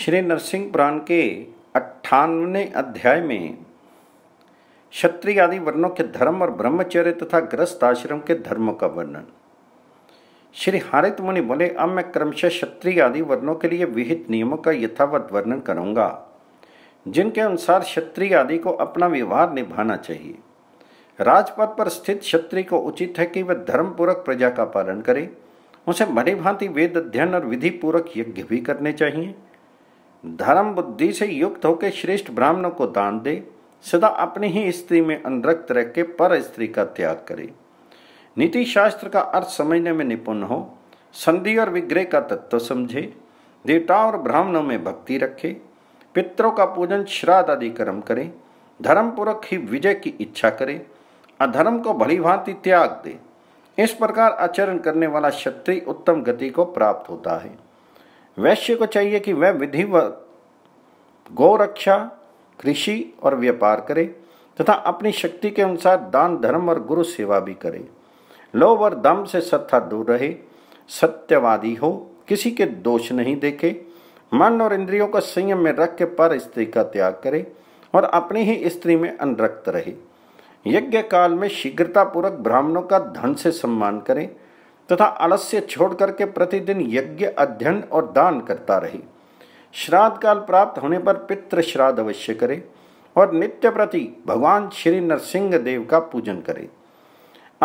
श्री नरसिंह पुराण के अट्ठानवे अध्याय में क्षत्रिय आदि वर्णों के धर्म और ब्रह्मचर्य तथा ग्रस्त आश्रम के धर्म का वर्णन श्री हारित मुनि बोले अब मैं क्रमशः क्षत्रिय आदि वर्णों के लिए विहित नियमों का यथावत वर्णन करूंगा जिनके अनुसार क्षत्रिय आदि को अपना व्यवहार निभाना चाहिए राजपथ पर स्थित क्षत्रिय को उचित है कि वह धर्मपूर्वक प्रजा का पालन करे उसे भरी भांति वेद अध्ययन और विधि पूर्वक यज्ञ भी करने चाहिए धर्म बुद्धि से युक्त होकर श्रेष्ठ ब्राह्मणों को दान दे सदा अपनी ही स्त्री में अनुरक्त रह के पर स्त्री का त्याग करे नीति शास्त्र का अर्थ समझने में निपुण हो संधि और विग्रह का तत्व समझे देवताओं और ब्राह्मणों में भक्ति रखे पितरों का पूजन श्राद्ध आदि कर्म करे धर्मपूर्वक ही विजय की इच्छा करे अधर्म को भली भांति त्याग दे इस प्रकार आचरण करने वाला क्षत्रिय उत्तम गति को प्राप्त होता है वैश्य को चाहिए कि वह विधिवत गौ रक्षा कृषि और व्यापार करे तथा अपनी शक्ति के अनुसार दान धर्म और गुरु सेवा भी करे लोभ और दम से सत्ता दूर रहे सत्यवादी हो किसी के दोष नहीं देखे मन और इंद्रियों का संयम में रख के पर स्त्री का त्याग करे और अपनी ही स्त्री में अनरक्त रहे यज्ञ काल में शीघ्रतापूर्वक ब्राह्मणों का धन से सम्मान करें तथा आलस्य छोड़ करके प्रतिदिन यज्ञ अध्ययन और दान करता रहे श्राद्ध काल प्राप्त होने पर पितृ श्राद्ध अवश्य करें और नित्य प्रति भगवान श्री नरसिंह देव का पूजन करें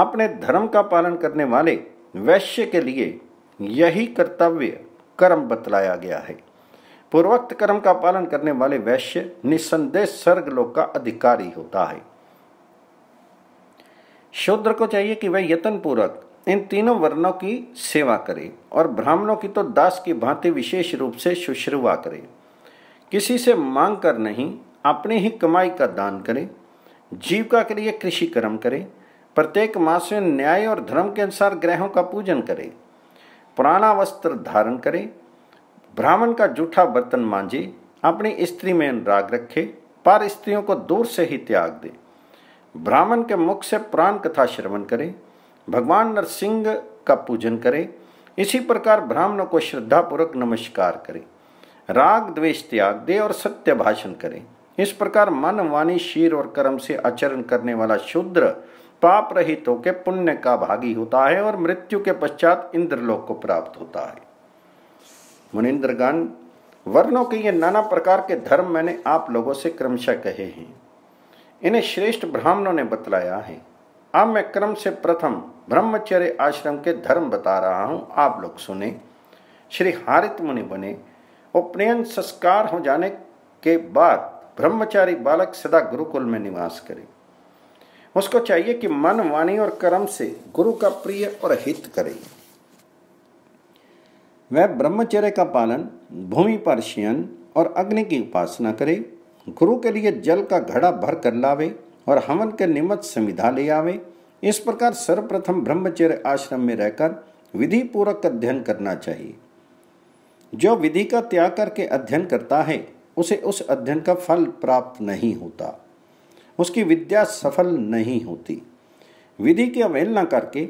अपने धर्म का पालन करने वाले वैश्य के लिए यही कर्तव्य कर्म बतलाया गया है पूर्वोक्त कर्म का पालन करने वाले वैश्य निसंदेह स्वर्गलोक का अधिकारी होता है शूद्र को चाहिए कि वह यत्न पूर्वक इन तीनों वर्णों की सेवा करे और ब्राह्मणों की तो दास की भांति विशेष रूप से शुश्रुवा करे किसी से मांग कर नहीं अपनी ही कमाई का दान करे जीविका के लिए कृषि कर्म करे प्रत्येक मास में न्याय और धर्म के अनुसार ग्रहों का पूजन करे पुराना वस्त्र धारण करे ब्राह्मण का जूठा बर्तन मांझे अपनी स्त्री में अनुराग रखे पार स्त्रियों को दूर से ही त्याग दे ब्राह्मण के मुख से प्राण कथा श्रवण करें भगवान नरसिंह का पूजन करें इसी प्रकार ब्राह्मणों को श्रद्धापूर्वक नमस्कार करें राग द्वेष त्याग दे और सत्य भाषण करें इस प्रकार मन वाणी शीर और कर्म से आचरण करने वाला शूद्र पाप रहित होकर पुण्य का भागी होता है और मृत्यु के पश्चात इंद्रलोक को प्राप्त होता है मुनिंद्रगण वर्णों के ये नाना प्रकार के धर्म मैंने आप लोगों से क्रमशः कहे हैं इन्हें श्रेष्ठ ब्राह्मणों ने बतलाया है अब मैं क्रम से प्रथम ब्रह्मचर्य आश्रम के धर्म बता रहा हूँ आप लोग सुने श्री हारित मुनि बने उपनयन संस्कार हो जाने के बाद ब्रह्मचारी बालक सदा गुरुकुल में निवास करे उसको चाहिए कि मन वाणी और कर्म से गुरु का प्रिय और हित करे वह ब्रह्मचर्य का पालन भूमि पर शयन और अग्नि की उपासना करे गुरु के लिए जल का घड़ा भर कर लावे और हवन के निमित्त संविधा ले आवे इस प्रकार सर्वप्रथम ब्रह्मचर्य आश्रम में रहकर विधि पूर्वक अध्ययन करना चाहिए जो विधि का त्याग करके अध्ययन करता है उसे उस अध्ययन का फल प्राप्त नहीं होता उसकी विद्या सफल नहीं होती विधि की अवहेलना करके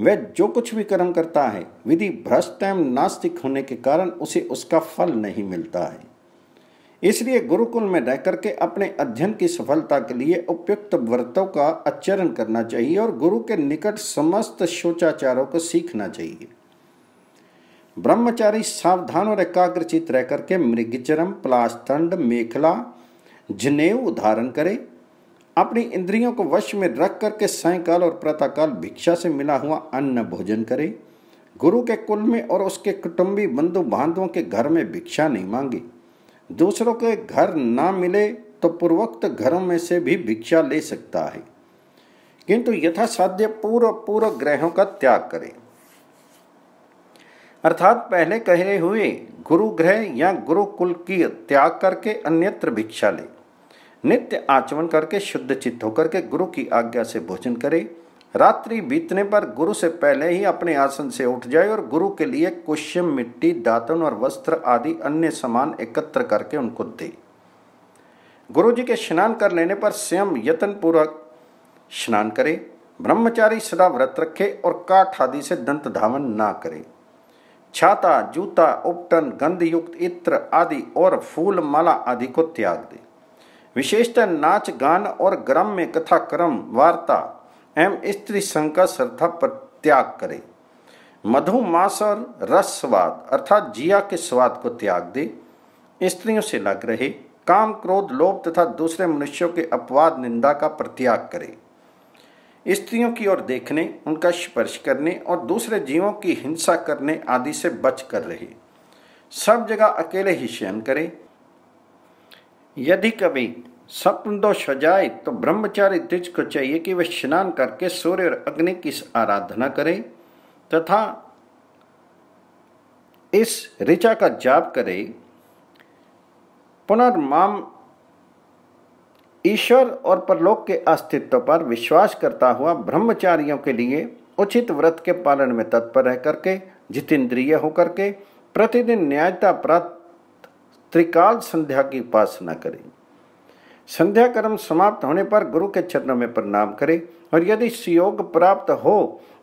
वह जो कुछ भी कर्म करता है विधि भ्रष्ट एवं नास्तिक होने के कारण उसे उसका फल नहीं मिलता है इसलिए गुरुकुल में रह करके अपने अध्ययन की सफलता के लिए उपयुक्त व्रतों का आचरण करना चाहिए और गुरु के निकट समस्त शोचाचारों को सीखना चाहिए ब्रह्मचारी सावधान और एकाग्रचित रह करके मृगचरम प्लास्तंड मेखला जनेऊ धारण करे अपनी इंद्रियों को वश में रख करके सायकाल और प्रातःकाल भिक्षा से मिला हुआ अन्न भोजन करे गुरु के कुल में और उसके कुटुंबी बंधु बांधवों के घर में भिक्षा नहीं मांगी दूसरों के घर ना मिले तो पूर्वोक्त घरों में से भी भिक्षा ले सकता है किंतु यथासाध्य पूर्व पूर्व ग्रहों का त्याग करे अर्थात पहले कहे हुए गुरु ग्रह या गुरु कुल की त्याग करके अन्यत्र भिक्षा ले नित्य आचमन करके शुद्ध चित्त होकर के गुरु की आज्ञा से भोजन करे रात्रि बीतने पर गुरु से पहले ही अपने आसन से उठ जाए और गुरु के लिए कुश्यम मिट्टी दातन और वस्त्र आदि अन्य सामान एकत्र करके उनको दे गुरु जी के स्नान कर लेने पर स्वयं पूर्वक स्नान करे ब्रह्मचारी सदा व्रत रखे और काठ आदि से दंत धावन ना करे छाता जूता उपटन गंधयुक्त इत्र आदि और फूल माला आदि को त्याग दे विशेषतः नाच गान और ग्राम में कथा क्रम वार्ता एवं स्त्री शंका श्रद्धा पर त्याग करे मधुमास और रस स्वाद अर्थात जिया के स्वाद को त्याग दे स्त्रियों से लग रहे काम क्रोध लोभ तथा दूसरे मनुष्यों के अपवाद निंदा का प्रत्याग करे स्त्रियों की ओर देखने उनका स्पर्श करने और दूसरे जीवों की हिंसा करने आदि से बच कर रहे सब जगह अकेले ही शयन करें यदि कभी स्वप्न दोष हो जाए तो ब्रह्मचारी द्विज को चाहिए कि वह स्नान करके सूर्य और अग्नि की आराधना करे तथा इस ऋचा का जाप करे पुनर्माम ईश्वर और परलोक के अस्तित्व पर विश्वास करता हुआ ब्रह्मचारियों के लिए उचित व्रत के पालन में तत्पर रह करके जितेंद्रिय होकर के प्रतिदिन न्यायता प्राप्त त्रिकाल संध्या की उपासना करें संध्या कर्म समाप्त होने पर गुरु के चरणों में प्रणाम करें और यदि सुयोग प्राप्त हो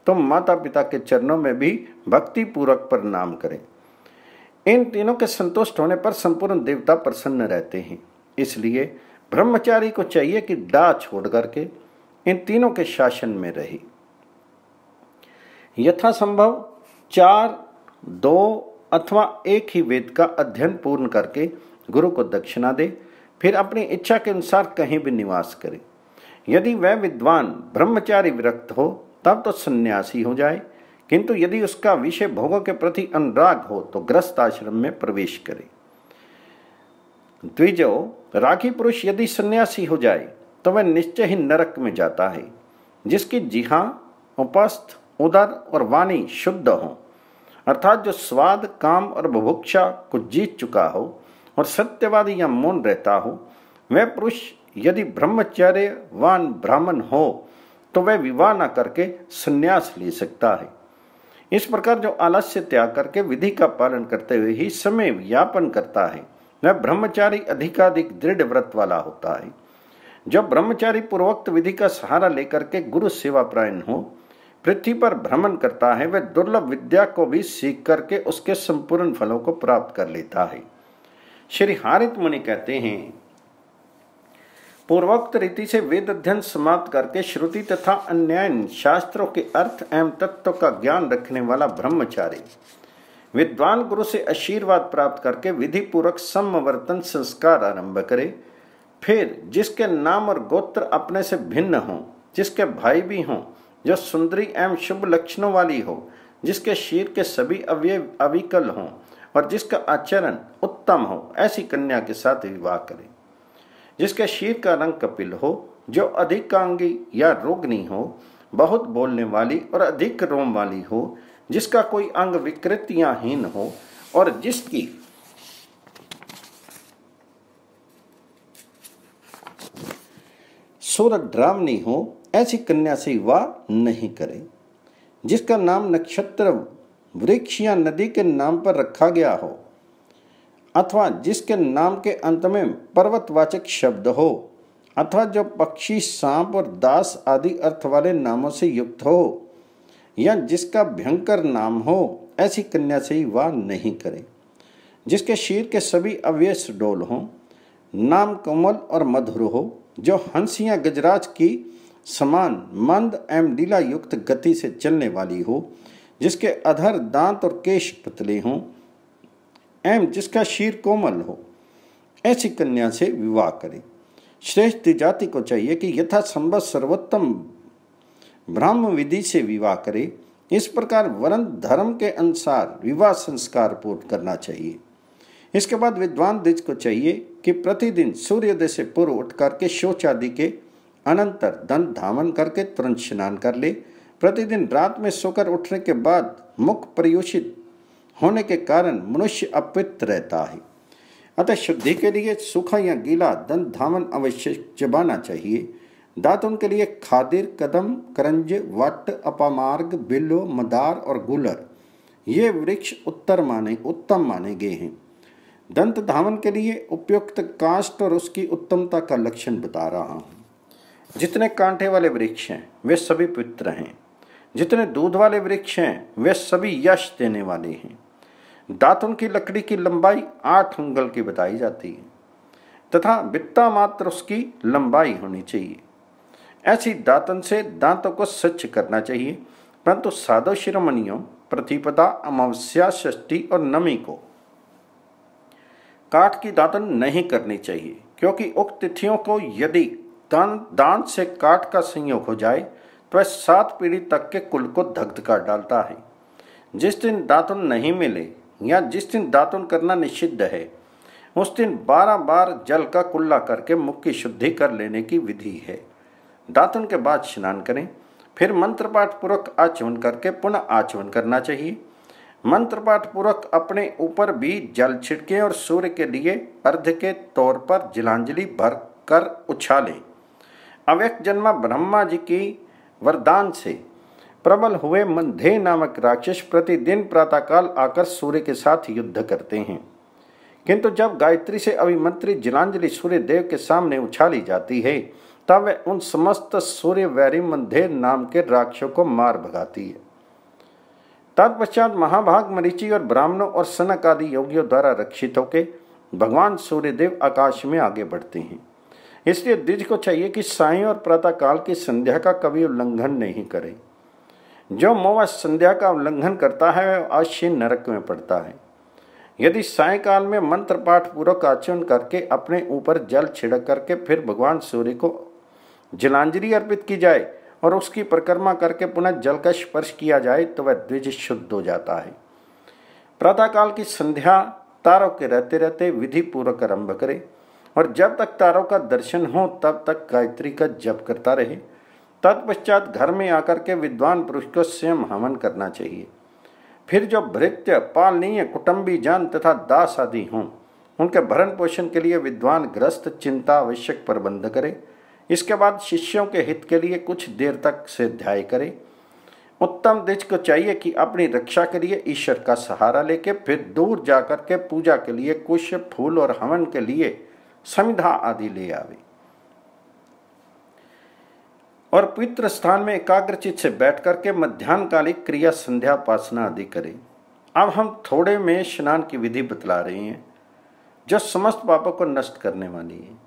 तो माता पिता के चरणों में भी भक्ति पूर्वक प्रणाम करें इन तीनों के संतुष्ट होने पर संपूर्ण देवता प्रसन्न रहते हैं इसलिए ब्रह्मचारी को चाहिए कि डा छोड़ करके इन तीनों के शासन में रहे यथासंभव चार दो अथवा एक ही वेद का अध्ययन पूर्ण करके गुरु को दक्षिणा दे फिर अपनी इच्छा के अनुसार कहीं भी निवास करे यदि वह विद्वान ब्रह्मचारी विरक्त हो तब तो सन्यासी हो जाए किंतु यदि उसका विषय भोगों के प्रति अनुराग हो तो ग्रस्त आश्रम में प्रवेश करे द्विजो राखी पुरुष यदि सन्यासी हो जाए तो वह निश्चय ही नरक में जाता है जिसकी जिहा उपस्थ उदर और वाणी शुद्ध हो अर्थात जो स्वाद काम और बुभुक्षा को जीत चुका हो और सत्यवादी या मौन रहता हो वह पुरुष यदि ब्रह्मचर्य वान ब्राह्मण हो तो वह विवाह न करके संन्यास ले सकता है इस प्रकार जो आलस्य त्याग करके विधि का पालन करते हुए ही समय व्यापन करता है वह ब्रह्मचारी अधिकाधिक दृढ़ व्रत वाला होता है जब ब्रह्मचारी पूर्वोक्त विधि का सहारा लेकर के गुरु सेवा प्रायण हो पृथ्वी पर भ्रमण करता है वह दुर्लभ विद्या को भी सीख करके उसके संपूर्ण फलों को प्राप्त कर लेता है श्री हारित मुनि कहते हैं पूर्वोक्त रीति से वेद अध्ययन समाप्त करके श्रुति तथा अन्य शास्त्रों के अर्थ एवं तत्व का ज्ञान रखने वाला ब्रह्मचारी विद्वान गुरु से आशीर्वाद प्राप्त करके विधि पूर्वक समवर्तन संस्कार आरंभ करे फिर जिसके नाम और गोत्र अपने से भिन्न हो जिसके भाई भी हों जो सुंदरी एवं शुभ लक्षणों वाली हो जिसके शीर के सभी अवय अविकल हों और जिसका आचरण उत्तम हो ऐसी कन्या के साथ विवाह करें जिसके शीर का रंग कपिल हो जो अधिकांगी या रोगनी हो बहुत बोलने वाली और अधिक रोम वाली हो जिसका कोई अंग विकृतियाहीन हो और जिसकी सूरत ड्रामनी हो ऐसी कन्या से विवाह नहीं करें जिसका नाम नक्षत्र वृक्ष या नदी के नाम पर रखा गया हो अथवा जिसके नाम के अंत में पर्वतवाचक शब्द हो अथवा जो पक्षी सांप और दास आदि अर्थ वाले नामों से युक्त हो या जिसका भयंकर नाम हो ऐसी कन्या से विवाह नहीं करें जिसके शीर के सभी अव्यस्त डोल हों नाम कोमल और मधुर हो जो हंस या गजराज की समान मंद एवं लीला युक्त गति से चलने वाली हो जिसके अधर दांत और केश पतले हों एम जिसका शीर कोमल हो ऐसी कन्या से विवाह करें श्रेष्ठ जाति को चाहिए कि यथा संभव सर्वोत्तम ब्राह्म विधि से विवाह करे इस प्रकार वरण धर्म के अनुसार विवाह संस्कार पूर्ण करना चाहिए इसके बाद विद्वान द्विज को चाहिए कि प्रतिदिन सूर्योदय से पूर्व उठकर के शौच आदि के अनंतर दंत धामन करके तुरंत स्नान कर ले प्रतिदिन रात में सोकर उठने के बाद मुख प्रयोषित होने के कारण मनुष्य अपित रहता है अतः शुद्धि के लिए सूखा या गीला दंत धामन अवश्य चबाना चाहिए दातुन के लिए खादिर कदम करंज वट अपामार्ग बिल्लो मदार और गुलर ये वृक्ष उत्तर माने उत्तम माने गए हैं दंत धावन के लिए उपयुक्त काष्ट और उसकी उत्तमता का लक्षण बता रहा हूँ जितने कांटे वाले वृक्ष हैं वे सभी पवित्र हैं जितने दूध वाले वृक्ष हैं वे सभी यश देने वाले हैं दातुन की लकड़ी की लंबाई आठ उंगल की बताई जाती है तथा बित्ता मात्र उसकी लंबाई होनी चाहिए ऐसी दातन से दांतों को स्वच्छ करना चाहिए परंतु साधो शिरोमणियों प्रतिपदा अमावस्या षष्टि और नमी को काठ की दातन नहीं करनी चाहिए क्योंकि उक्त तिथियों को यदि दान से काट का संयोग हो जाए वह सात पीढ़ी तक के कुल को दग्ध कर डालता है जिस दिन दातुन नहीं मिले या जिस दिन दातुन करना निषिद्ध है उस दिन बारह बार जल का कुल्ला करके मुख की शुद्धि कर लेने की विधि है दातुन के बाद स्नान करें फिर मंत्र पाठ पूर्वक आचमन करके पुनः आचमन करना चाहिए मंत्र पाठ पूर्वक अपने ऊपर भी जल छिड़के और सूर्य के लिए अर्ध के तौर पर जलांजलि भर कर उछालें अव्यक्त जन्मा ब्रह्मा जी की वरदान से प्रबल हुए मंधे नामक राक्षस प्रतिदिन प्रातःकाल आकर सूर्य के साथ युद्ध करते हैं किंतु जब गायत्री से अभिमंत्री जिलांजलि सूर्य देव के सामने उछाली जाती है तब वह उन समस्त सूर्य वैरी मंधे नाम के राक्षसों को मार भगाती है तत्पश्चात महाभाग मरीचि और ब्राह्मणों और सनक आदि योगियों द्वारा रक्षित होकर भगवान सूर्यदेव आकाश में आगे बढ़ते हैं इसलिए द्विज को चाहिए कि साई और प्रातःकाल की संध्या का कभी उल्लंघन नहीं करे जो मोह संध्या का उल्लंघन करता है वह अवश्य नरक में पड़ता है यदि सायकाल में मंत्र पाठ पूर्वक आचरण करके अपने ऊपर जल छिड़क करके फिर भगवान सूर्य को जलांजलि अर्पित की जाए और उसकी परिक्रमा करके पुनः जल का स्पर्श किया जाए तो वह द्विज शुद्ध हो जाता है प्रातःकाल की संध्या तारों के रहते रहते विधि पूर्वक आरंभ करें और जब तक तारों का दर्शन हो तब तक गायत्री का जप करता रहे तत्पश्चात घर में आकर के विद्वान पुरुष को स्वयं हवन करना चाहिए फिर जो भृत्य पालनीय कुटुंबी जन तथा दास आदि हों उनके भरण पोषण के लिए विद्वान ग्रस्त चिंता आवश्यक प्रबंध करे इसके बाद शिष्यों के हित के लिए कुछ देर तक से ध्याय करे उत्तम दिज को चाहिए कि अपनी रक्षा के लिए ईश्वर का सहारा लेके फिर दूर जाकर के पूजा के लिए कुश फूल और हवन के लिए समिधा आदि ले आवे और पवित्र स्थान में एकाग्रचित से बैठ करके मध्यान्हकालिक क्रिया संध्या उपासना आदि करें अब हम थोड़े में स्नान की विधि बतला रहे हैं जो समस्त पापों को नष्ट करने वाली है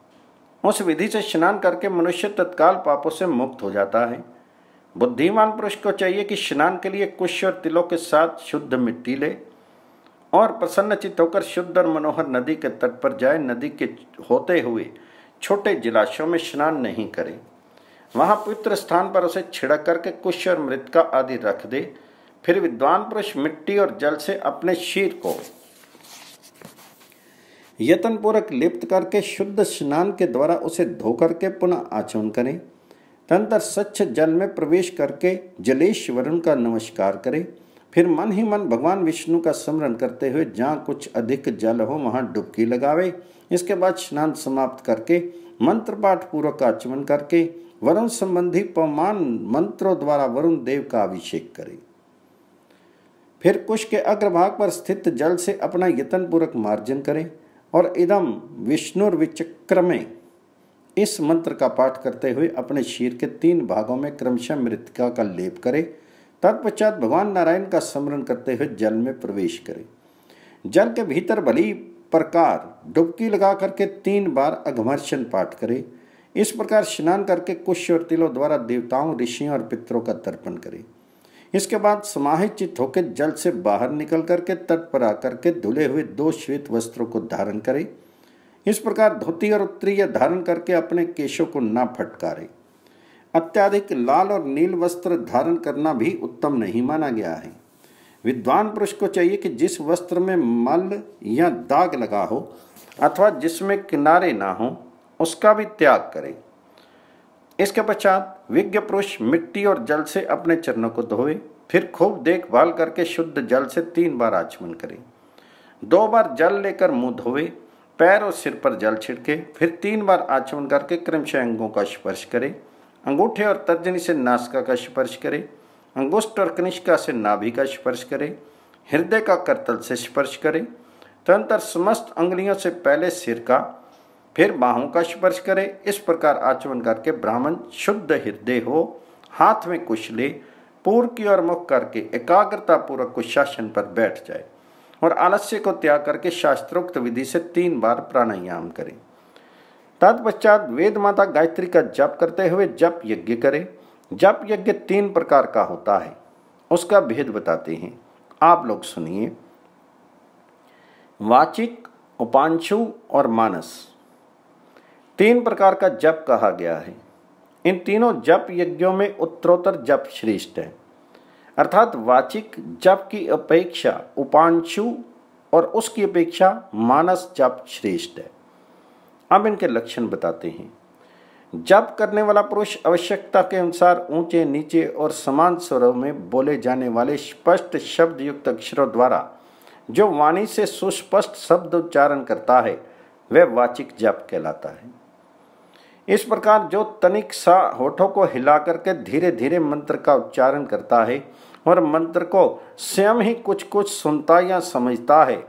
उस विधि से स्नान करके मनुष्य तत्काल पापों से मुक्त हो जाता है बुद्धिमान पुरुष को चाहिए कि स्नान के लिए कुश और तिलों के साथ शुद्ध मिट्टी ले और प्रसन्न चित्त होकर शुद्ध और मनोहर नदी के तट पर जाए नदी के होते हुए छोटे जलाशयों में स्नान नहीं करें वहां पवित्र स्थान पर उसे छिड़क करके कुश और मृतका आदि रख दे फिर विद्वान पुरुष मिट्टी और जल से अपने शीर को यत्नपूर्वक लिप्त करके शुद्ध स्नान के द्वारा उसे धो करके पुनः आचरण करें तंत्र स्वच्छ जल में प्रवेश करके जलेश वरुण का नमस्कार करें फिर मन ही मन भगवान विष्णु का स्मरण करते हुए जहाँ कुछ अधिक जल हो वहाँ डुबकी लगावे इसके बाद स्नान समाप्त करके मंत्र पाठ पूर्वक का आचमन करके वरुण संबंधी पवमान मंत्रों द्वारा वरुण देव का अभिषेक करें फिर कुश के अग्रभाग पर स्थित जल से अपना यतन पूर्वक मार्जन करें और इदम विष्णुर्विचक्र में इस मंत्र का पाठ करते हुए अपने शीर के तीन भागों में क्रमशः मृतिका का लेप करें तत्पश्चात भगवान नारायण का स्मरण करते हुए जल में प्रवेश करें जल के भीतर भली प्रकार डुबकी लगा करके तीन बार अघमर्षण पाठ करें इस प्रकार स्नान करके कुश और तिलों द्वारा देवताओं ऋषियों और पितरों का तर्पण करें इसके बाद समाहित चित्त होकर जल से बाहर निकल करके तट पर आकर के धुले हुए दो श्वेत वस्त्रों को धारण करें इस प्रकार धोती और उत्तरीय धारण करके अपने केशों को ना फटकारें अत्याधिक लाल और नील वस्त्र धारण करना भी उत्तम नहीं माना गया है विद्वान पुरुष को चाहिए कि जिस वस्त्र में मल या दाग लगा हो अथवा जिसमें किनारे ना हो उसका भी त्याग करें इसके पश्चात विज्ञ पुरुष मिट्टी और जल से अपने चरणों को धोए फिर खूब देखभाल करके शुद्ध जल से तीन बार आचमन करें दो बार जल लेकर मुंह धोए पैर और सिर पर जल छिड़के फिर तीन बार आचमन करके क्रमशः अंगों का स्पर्श करें अंगूठे और तर्जनी से नासिका का स्पर्श करें अंगुष्ठ और कनिष्का से नाभि का स्पर्श करें हृदय का करतल से स्पर्श करें तदंतर समस्त अंगुलियों से पहले सिर का फिर बाहों का स्पर्श करें इस प्रकार आचमन करके ब्राह्मण शुद्ध हृदय हो हाथ में कुश ले पूर्व की ओर मुख करके एकाग्रता पूर्वक कुशासन पर बैठ जाए और आलस्य को त्याग करके शास्त्रोक्त विधि से तीन बार प्राणायाम करें तत्पश्चात वेद माता गायत्री का जप करते हुए जप यज्ञ करें जप यज्ञ तीन प्रकार का होता है उसका भेद बताते हैं आप लोग सुनिए वाचिक उपांशु और मानस तीन प्रकार का जप कहा गया है इन तीनों जप यज्ञों में उत्तरोत्तर जप श्रेष्ठ है अर्थात वाचिक जप की अपेक्षा उपांशु और उसकी अपेक्षा मानस जप श्रेष्ठ है अब इनके लक्षण बताते हैं जब करने वाला पुरुष आवश्यकता के अनुसार ऊंचे नीचे और समान स्वरों में बोले जाने वाले स्पष्ट शब्द युक्त अक्षरों द्वारा जो वाणी से सुस्पष्ट शब्द उच्चारण करता है वह वाचिक जप कहलाता है इस प्रकार जो तनिक सा होठों को हिला करके धीरे धीरे मंत्र का उच्चारण करता है और मंत्र को स्वयं ही कुछ कुछ सुनता या समझता है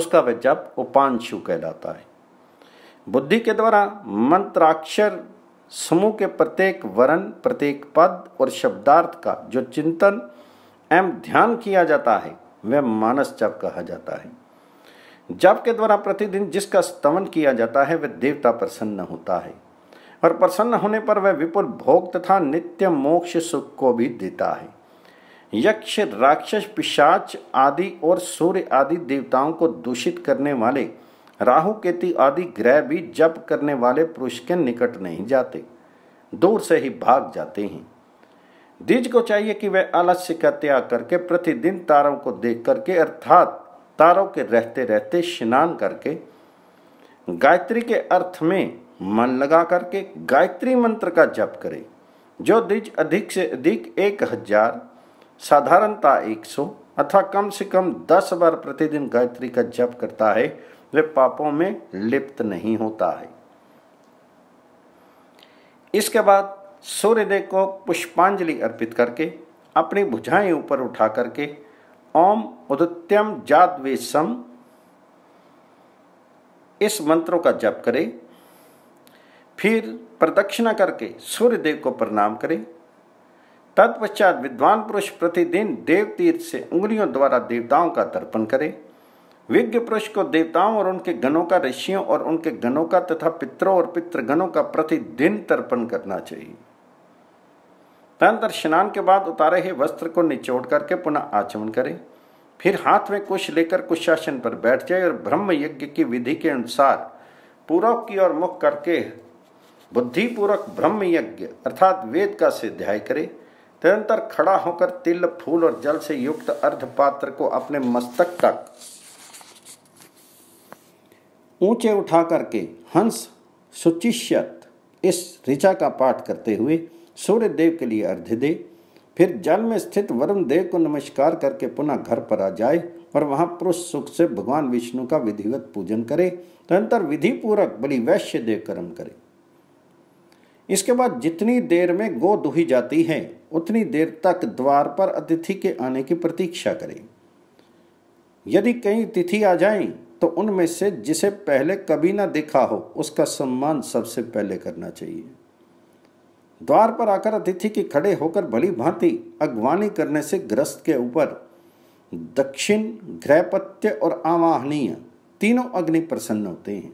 उसका वह जप उपांशु कहलाता है बुद्धि के द्वारा मंत्राक्षर समूह के प्रत्येक वर्ण प्रत्येक पद और शब्दार्थ का जो चिंतन एवं ध्यान किया जाता है वह मानस जप कहा जाता है जप के द्वारा प्रतिदिन जिसका स्तमन किया जाता है वह देवता प्रसन्न होता है और प्रसन्न होने पर वह विपुल भोग तथा नित्य मोक्ष सुख को भी देता है यक्ष राक्षस पिशाच आदि और सूर्य आदि देवताओं को दूषित करने वाले राहु केतु आदि ग्रह भी जप करने वाले पुरुष के निकट नहीं जाते दूर से ही भाग जाते हैं द्विज को चाहिए कि वह आलस्य का त्याग करके प्रतिदिन तारों को देख करके अर्थात तारों के रहते रहते स्नान करके गायत्री के अर्थ में मन लगा करके गायत्री मंत्र का जप करे जो द्विज अधिक से अधिक एक हजार साधारणता एक सौ अथवा कम से कम दस बार प्रतिदिन गायत्री का जप करता है वे पापों में लिप्त नहीं होता है इसके बाद सूर्यदेव को पुष्पांजलि अर्पित करके अपनी भुजाएं ऊपर उठा करके ओम उदत्यम जादवेशम इस मंत्रों का जप करें फिर प्रदक्षिणा करके सूर्यदेव को प्रणाम करें तत्पश्चात विद्वान पुरुष प्रतिदिन देवतीर्थ से उंगलियों द्वारा देवताओं का तर्पण करें विज्ञ पुरुष को देवताओं और उनके गणों का ऋषियों और उनके गणों का तथा पितरों और पितृगणों का प्रतिदिन तर्पण करना चाहिए तदंतर स्नान के बाद उतारे हुए वस्त्र को निचोड़ करके पुनः आचमन करें फिर हाथ में कुश लेकर कुशासन पर बैठ जाए और ब्रह्म यज्ञ की विधि के अनुसार पूर्व की ओर मुख करके बुद्धिपूर्वक ब्रह्म यज्ञ अर्थात वेद का स्वाध्याय करे निरंतर खड़ा होकर तिल फूल और जल से युक्त अर्धपात्र को अपने मस्तक तक ऊंचे उठा करके हंस सुचिष्यत इस ऋचा का पाठ करते हुए सूर्य देव के लिए अर्ध्य दे फिर जल में स्थित वरुण देव को नमस्कार करके पुनः घर पर आ जाए और वहाँ पुरुष सुख से भगवान विष्णु का विधिवत पूजन करे तदंतर विधि पूर्वक बलि वैश्य देव कर्म करे इसके बाद जितनी देर में गो दुही जाती है उतनी देर तक द्वार पर अतिथि के आने की प्रतीक्षा करें यदि कहीं तिथि आ जाएं तो उनमें से जिसे पहले कभी ना देखा हो उसका सम्मान सबसे पहले करना चाहिए द्वार पर आकर अतिथि के खड़े होकर भली भांति अगवानी करने से ग्रस्त के ऊपर दक्षिण गृहपत्य और आवाहनीय तीनों अग्नि प्रसन्न होते हैं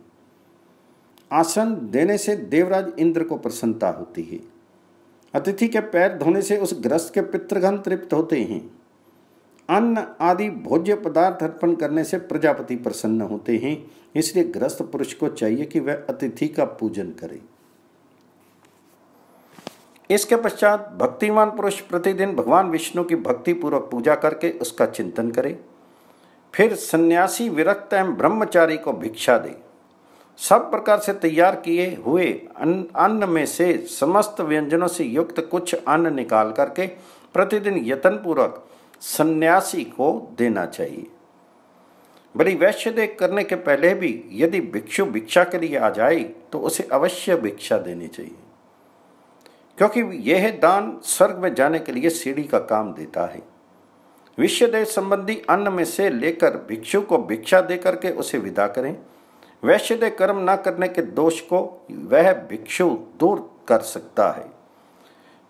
आसन देने से देवराज इंद्र को प्रसन्नता होती है अतिथि के पैर धोने से उस ग्रस्त के पितृगण तृप्त होते हैं अन्न आदि भोज्य पदार्थ अर्पण करने से प्रजापति प्रसन्न होते हैं इसलिए ग्रस्त पुरुष को चाहिए कि वह अतिथि का पूजन करे इसके पश्चात भक्तिमान पुरुष प्रतिदिन भगवान विष्णु की भक्ति पूर्वक पूजा करके उसका चिंतन करे फिर सन्यासी विरक्त एवं ब्रह्मचारी को भिक्षा दे सब प्रकार से तैयार किए हुए अन्न में से समस्त व्यंजनों से युक्त कुछ अन्न निकाल करके प्रतिदिन यत्न पूर्वक सन्यासी को देना चाहिए बड़ी वैश्य देख करने के पहले भी यदि भिक्षु भिक्षा के लिए आ जाए तो उसे अवश्य भिक्षा देनी चाहिए क्योंकि यह दान स्वर्ग में जाने के लिए सीढ़ी का काम देता है विश्वदेव संबंधी अन्न में से लेकर भिक्षु को भिक्षा देकर के उसे विदा करें वैश्यदेह कर्म ना करने के दोष को वह भिक्षु दूर कर सकता है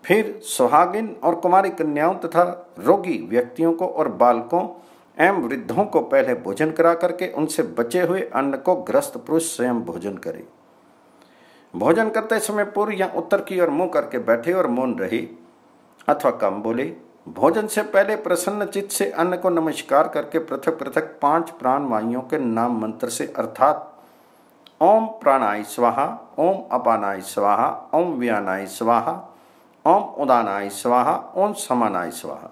फिर सुहागिन और कुमारी कन्याओं तथा रोगी व्यक्तियों को और बालकों एवं वृद्धों को पहले भोजन करा करके उनसे बचे हुए अन्न को ग्रस्त पुरुष स्वयं भोजन करे भोजन करते समय पूर्व या उत्तर की ओर मुंह करके बैठे और मौन रहे अथवा कम बोले भोजन से पहले प्रसन्न चित्त से अन्न को नमस्कार करके पृथक पृथक पांच प्राणवायुओं के नाम मंत्र से अर्थात ओम प्राणाय स्वाहा ओम अपानाय स्वाहा ओम व्यानाय स्वाहा ओम उदानाय स्वाहा ओम समानाय स्वाहा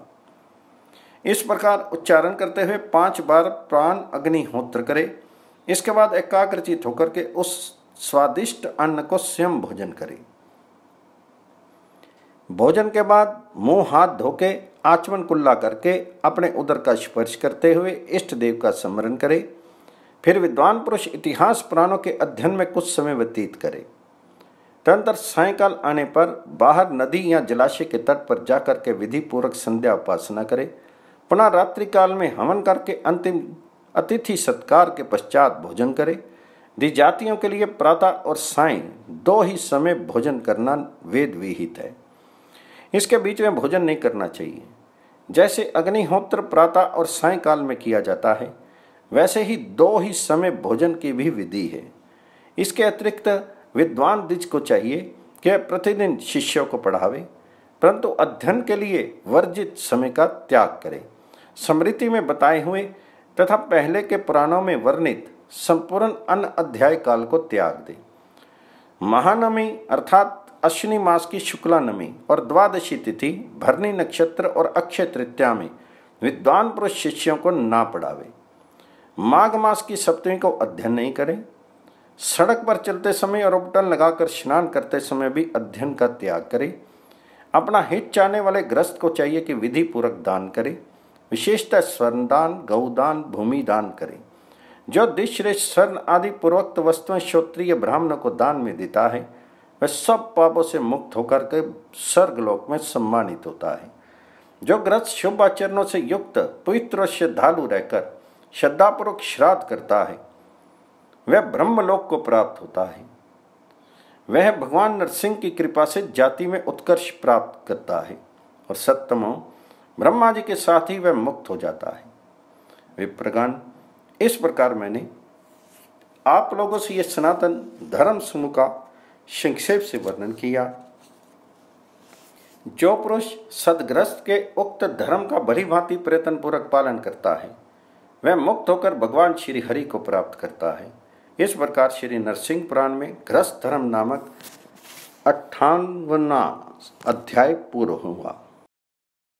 इस प्रकार उच्चारण करते हुए पांच बार प्राण अग्निहोत्र करे इसके बाद एकाग्रचित होकर के उस स्वादिष्ट अन्न को स्वयं भोजन करे भोजन के बाद मुंह हाथ धोके आचमन कुल्ला करके अपने उदर का स्पर्श करते हुए इष्ट देव का स्मरण करे फिर विद्वान पुरुष इतिहास प्राणों के अध्ययन में कुछ समय व्यतीत करें तदंतर सायकाल आने पर बाहर नदी या जलाशय के तट पर जाकर के विधि पूर्वक संध्या उपासना करें पुनः रात्रि काल में हवन करके अंतिम अतिथि सत्कार के पश्चात भोजन करें दि जातियों के लिए प्रातः और साय दो ही समय भोजन करना वेद विहित है इसके बीच में भोजन नहीं करना चाहिए जैसे अग्निहोत्र प्रातः और सायकाल में किया जाता है वैसे ही दो ही समय भोजन की भी विधि है इसके अतिरिक्त विद्वान द्विज को चाहिए कि प्रतिदिन शिष्यों को पढ़ावे परंतु अध्ययन के लिए वर्जित समय का त्याग करें स्मृति में बताए हुए तथा पहले के पुराणों में वर्णित संपूर्ण अन्न अध्याय काल को त्याग दे महानमी अर्थात अश्विनी मास की शुक्ला नमी और द्वादशी तिथि भरणी नक्षत्र और अक्षय तृतीया में विद्वान पुरुष शिष्यों को ना पढ़ावे माघ मास की सप्तमी को अध्ययन नहीं करें सड़क पर चलते समय और उपटन लगाकर स्नान करते समय भी अध्ययन का त्याग करें अपना हित चाहने वाले ग्रस्त को चाहिए कि विधि पूर्वक दान करें विशेषतः स्वर्ण दान गौदान भूमि दान करें जो दिश्रेष स्वर्ण आदि पूर्वोक्त वस्तुएं क्षोत्रीय ब्राह्मणों को दान में देता है वह सब पापों से मुक्त होकर के स्वर्गलोक में सम्मानित होता है जो ग्रस्त शुभ आचरणों से युक्त पवित्र और श्रद्धालु रहकर श्रद्धापूर्वक श्राद्ध करता है वह ब्रह्मलोक को प्राप्त होता है वह भगवान नरसिंह की कृपा से जाति में उत्कर्ष प्राप्त करता है और सत्यम ब्रह्मा जी के साथ ही वह मुक्त हो जाता है विप्रगान इस प्रकार मैंने आप लोगों से यह सनातन धर्म समूह का संक्षेप से वर्णन किया जो पुरुष सदग्रस्त के उक्त धर्म का बड़ी भांति प्रयत्न पूर्वक पालन करता है वह मुक्त होकर भगवान श्री हरि को प्राप्त करता है इस प्रकार श्री नरसिंह पुराण में ग्रस्त धर्म नामक अट्ठावना अध्याय पूर्ण हुआ